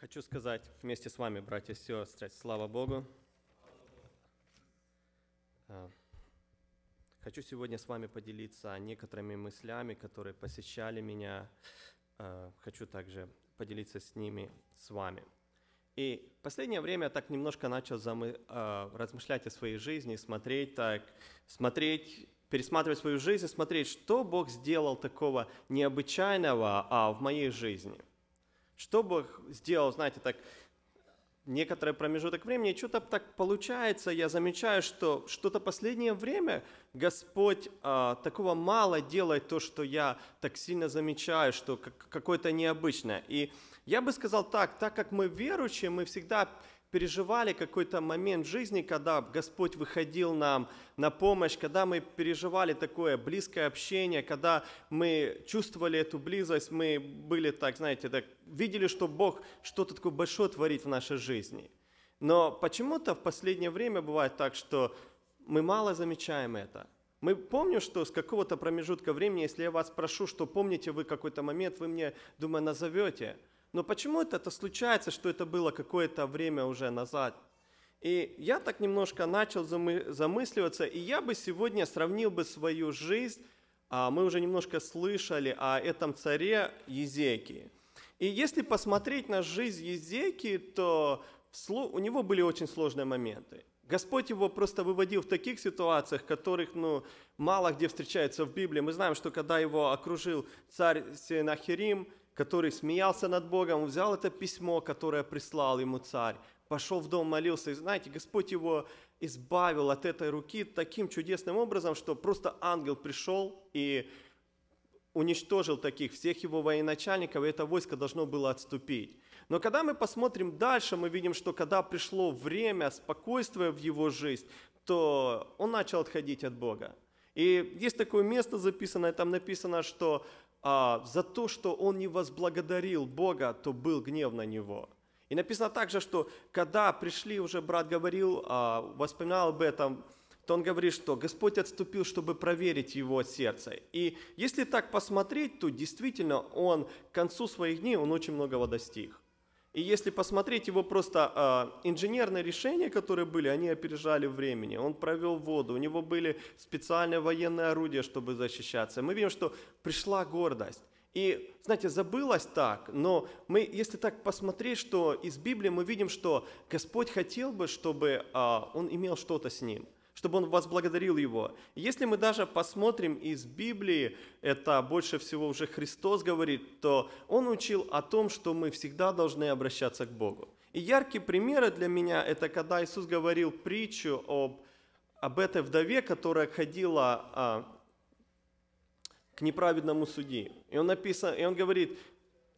Хочу сказать вместе с вами, братья и сестры, слава Богу. А, хочу сегодня с вами поделиться некоторыми мыслями, которые посещали меня. А, хочу также поделиться с ними с вами. И в последнее время я так немножко начал замы, а, размышлять о своей жизни, смотреть так, смотреть, пересматривать свою жизнь и смотреть, что Бог сделал такого необычайного а, в моей жизни – что Бог сделал, знаете, так, некоторый промежуток времени, что-то так получается, я замечаю, что что-то последнее время Господь а, такого мало делает, то, что я так сильно замечаю, что как, какое-то необычное. И я бы сказал так, так как мы верующие, мы всегда переживали какой-то момент в жизни, когда Господь выходил нам на помощь, когда мы переживали такое близкое общение, когда мы чувствовали эту близость, мы были так, знаете, так, видели, что Бог что-то такое большое творит в нашей жизни. Но почему-то в последнее время бывает так, что мы мало замечаем это. Мы помним, что с какого-то промежутка времени, если я вас прошу, что помните вы какой-то момент, вы мне, думаю, назовете – но почему-то это случается, что это было какое-то время уже назад. И я так немножко начал замы- замысливаться, и я бы сегодня сравнил бы свою жизнь, а мы уже немножко слышали о этом царе Езекии. И если посмотреть на жизнь Езекии, то у него были очень сложные моменты. Господь его просто выводил в таких ситуациях, которых ну, мало где встречается в Библии. Мы знаем, что когда его окружил царь Синахирим, который смеялся над Богом, взял это письмо, которое прислал ему царь, пошел в дом, молился. И знаете, Господь его избавил от этой руки таким чудесным образом, что просто ангел пришел и уничтожил таких, всех его военачальников, и это войско должно было отступить. Но когда мы посмотрим дальше, мы видим, что когда пришло время спокойствия в его жизнь, то он начал отходить от Бога. И есть такое место записанное, там написано, что а, за то, что он не возблагодарил Бога, то был гнев на него. И написано также, что когда пришли, уже брат говорил, а, воспоминал об этом, то он говорит, что Господь отступил, чтобы проверить его сердце. И если так посмотреть, то действительно он к концу своих дней, он очень многого достиг. И если посмотреть его просто э, инженерные решения, которые были, они опережали времени. Он провел воду, у него были специальные военные орудия, чтобы защищаться. Мы видим, что пришла гордость. И, знаете, забылось так, но мы, если так посмотреть, что из Библии мы видим, что Господь хотел бы, чтобы э, он имел что-то с ним – чтобы он возблагодарил его. Если мы даже посмотрим из Библии, это больше всего уже Христос говорит, то он учил о том, что мы всегда должны обращаться к Богу. И яркие примеры для меня – это когда Иисус говорил притчу об, об этой вдове, которая ходила а, к неправедному судьи. И он, написан, и он говорит,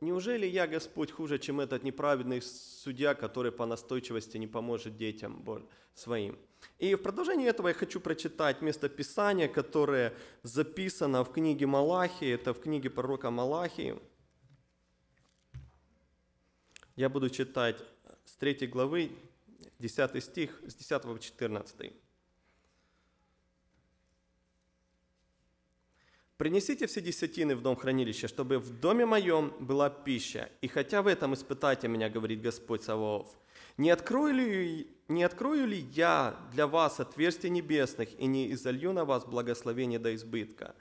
Неужели я, Господь, хуже, чем этот неправедный судья, который по настойчивости не поможет детям своим? И в продолжении этого я хочу прочитать место Писания, которое записано в книге Малахии, это в книге пророка Малахии. Я буду читать с 3 главы, 10 стих, с 10 по 14. Принесите все десятины в дом хранилища, чтобы в доме моем была пища. И хотя в этом испытайте меня, говорит Господь Саваоф. Не открою ли, не открою ли я для вас отверстий небесных и не изолью на вас благословение до избытка?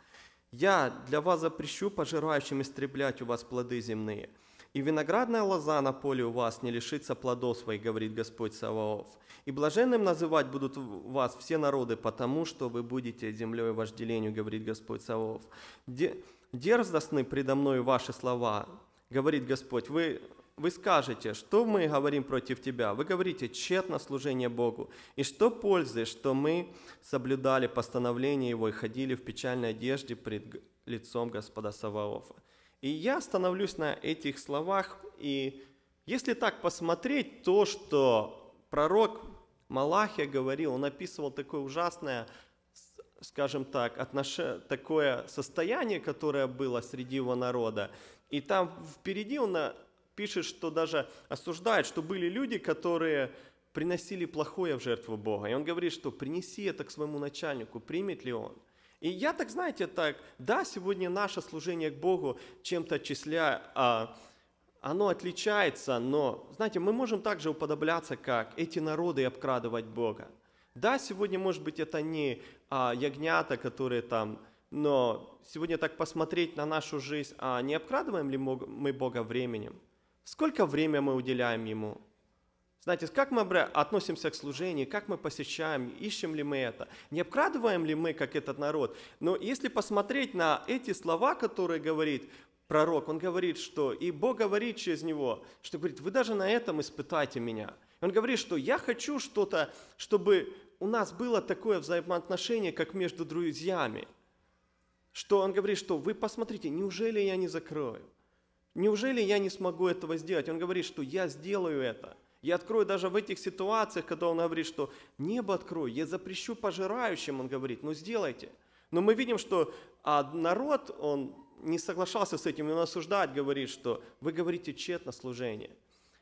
Я для вас запрещу пожирающим истреблять у вас плоды земные – и виноградная лоза на поле у вас не лишится плодов своих, говорит Господь Саваоф. И блаженным называть будут вас все народы, потому что вы будете землей вожделению, говорит Господь Саваоф. Дерзостны предо мною ваши слова, говорит Господь. Вы вы скажете, что мы говорим против тебя? Вы говорите, тщетно служение Богу. И что пользы, что мы соблюдали постановление Его и ходили в печальной одежде пред лицом Господа Саваофа? И я становлюсь на этих словах, и если так посмотреть, то, что пророк Малахия говорил, он описывал такое ужасное, скажем так, отнош... такое состояние, которое было среди его народа. И там впереди он а, пишет, что даже осуждает, что были люди, которые приносили плохое в жертву Бога. И он говорит, что принеси это к своему начальнику, примет ли он – и я так, знаете, так, да, сегодня наше служение к Богу чем-то числя, а, оно отличается, но, знаете, мы можем также уподобляться, как эти народы, обкрадывать Бога. Да, сегодня, может быть, это не а, ягнята, которые там, но сегодня так посмотреть на нашу жизнь, а не обкрадываем ли мы Бога временем? Сколько времени мы уделяем Ему? Знаете, как мы относимся к служению, как мы посещаем, ищем ли мы это, не обкрадываем ли мы, как этот народ. Но если посмотреть на эти слова, которые говорит пророк, он говорит, что и Бог говорит через него, что говорит, вы даже на этом испытайте меня. Он говорит, что я хочу что-то, чтобы у нас было такое взаимоотношение, как между друзьями. Что он говорит, что вы посмотрите, неужели я не закрою? Неужели я не смогу этого сделать? Он говорит, что я сделаю это – я открою даже в этих ситуациях, когда он говорит, что небо открою, я запрещу пожирающим, он говорит, ну сделайте. Но мы видим, что а, народ, он не соглашался с этим, и он осуждает, говорит, что вы говорите тщетно служение.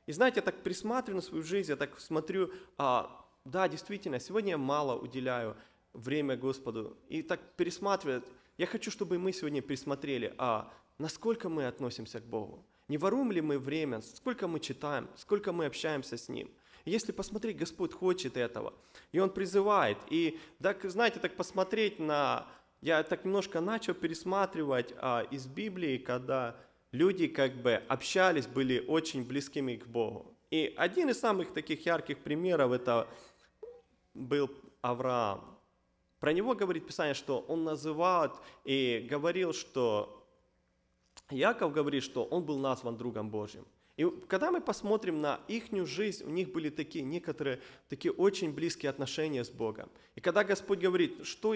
И знаете, я так присматриваю на свою жизнь, я так смотрю, а, да, действительно, сегодня я мало уделяю время Господу. И так пересматриваю, я хочу, чтобы мы сегодня присмотрели, а насколько мы относимся к Богу. Не воруем ли мы время, сколько мы читаем, сколько мы общаемся с Ним. Если посмотреть, Господь хочет этого. И Он призывает. И, так, знаете, так посмотреть на... Я так немножко начал пересматривать а, из Библии, когда люди как бы общались, были очень близкими к Богу. И один из самых таких ярких примеров это был Авраам. Про него говорит Писание, что он называл и говорил, что Яков говорит, что он был назван другом Божьим. И когда мы посмотрим на ихнюю жизнь, у них были такие некоторые, такие очень близкие отношения с Богом. И когда Господь говорит, что,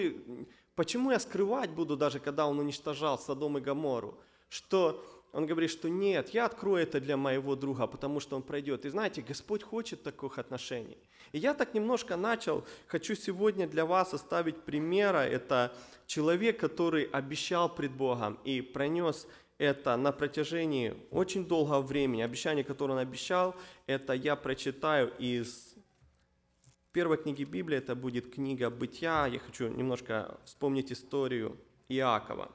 почему я скрывать буду даже, когда Он уничтожал Содом и Гамору, что он говорит, что нет, я открою это для моего друга, потому что он пройдет. И знаете, Господь хочет таких отношений. И я так немножко начал, хочу сегодня для вас оставить примера. Это человек, который обещал пред Богом и пронес это на протяжении очень долгого времени, обещание, которое он обещал, это я прочитаю из первой книги Библии, это будет книга «Бытия». Я хочу немножко вспомнить историю Иакова.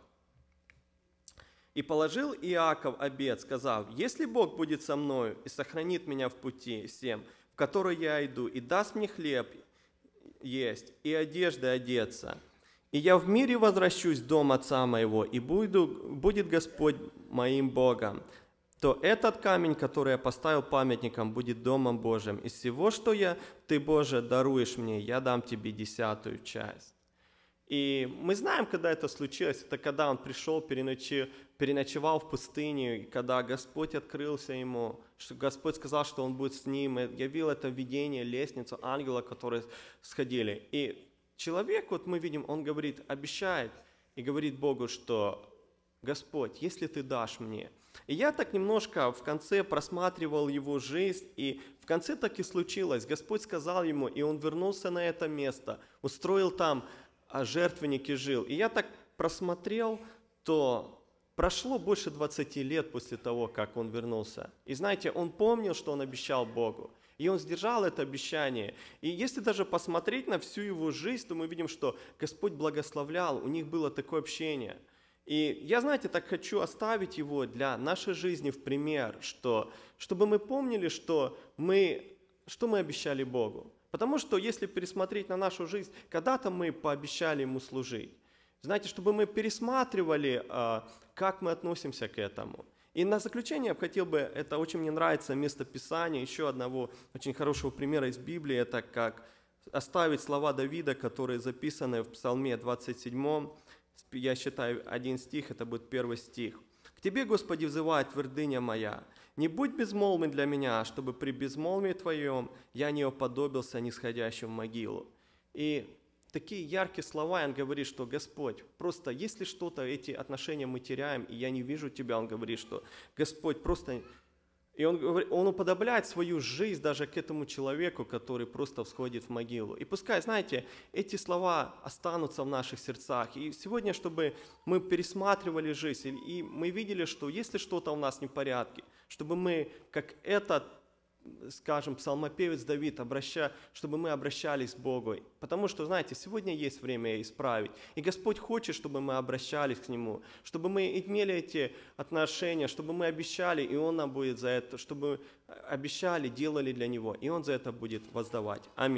«И положил Иаков обед, сказав, «Если Бог будет со мною и сохранит меня в пути всем, в который я иду, и даст мне хлеб есть и одежды одеться, и я в мире возвращусь в дом отца моего, и буду, будет Господь моим Богом. То этот камень, который я поставил памятником, будет домом Божьим. Из всего, что я, ты, Боже, даруешь мне, я дам тебе десятую часть. И мы знаем, когда это случилось, это когда он пришел, переночи, переночевал в пустыне, и когда Господь открылся ему, что Господь сказал, что он будет с ним, и явил это видение, лестницу, ангела, которые сходили. И человек, вот мы видим, он говорит, обещает и говорит Богу, что Господь, если ты дашь мне. И я так немножко в конце просматривал его жизнь, и в конце так и случилось. Господь сказал ему, и он вернулся на это место, устроил там а жертвенник и жил. И я так просмотрел, то прошло больше 20 лет после того, как он вернулся. И знаете, он помнил, что он обещал Богу. И он сдержал это обещание. И если даже посмотреть на всю его жизнь, то мы видим, что Господь благословлял, у них было такое общение. И я, знаете, так хочу оставить его для нашей жизни в пример, что, чтобы мы помнили, что мы, что мы обещали Богу. Потому что если пересмотреть на нашу жизнь, когда-то мы пообещали Ему служить. Знаете, чтобы мы пересматривали, а, как мы относимся к этому – и на заключение я хотел бы, это очень мне нравится место Писания, еще одного очень хорошего примера из Библии, это как оставить слова Давида, которые записаны в Псалме 27, я считаю, один стих, это будет первый стих. «К тебе, Господи, взывает твердыня моя, не будь безмолвен для меня, а чтобы при безмолвии Твоем я не уподобился нисходящим в могилу». И такие яркие слова, и он говорит, что Господь, просто если что-то, эти отношения мы теряем, и я не вижу Тебя, он говорит, что Господь, просто... И он, говорит, он уподобляет свою жизнь даже к этому человеку, который просто всходит в могилу. И пускай, знаете, эти слова останутся в наших сердцах. И сегодня, чтобы мы пересматривали жизнь, и мы видели, что если что-то у нас не в порядке, чтобы мы, как этот скажем, псалмопевец Давид, обраща, чтобы мы обращались к Богу. Потому что, знаете, сегодня есть время исправить. И Господь хочет, чтобы мы обращались к Нему, чтобы мы имели эти отношения, чтобы мы обещали, и Он нам будет за это, чтобы обещали, делали для Него, и Он за это будет воздавать. Аминь.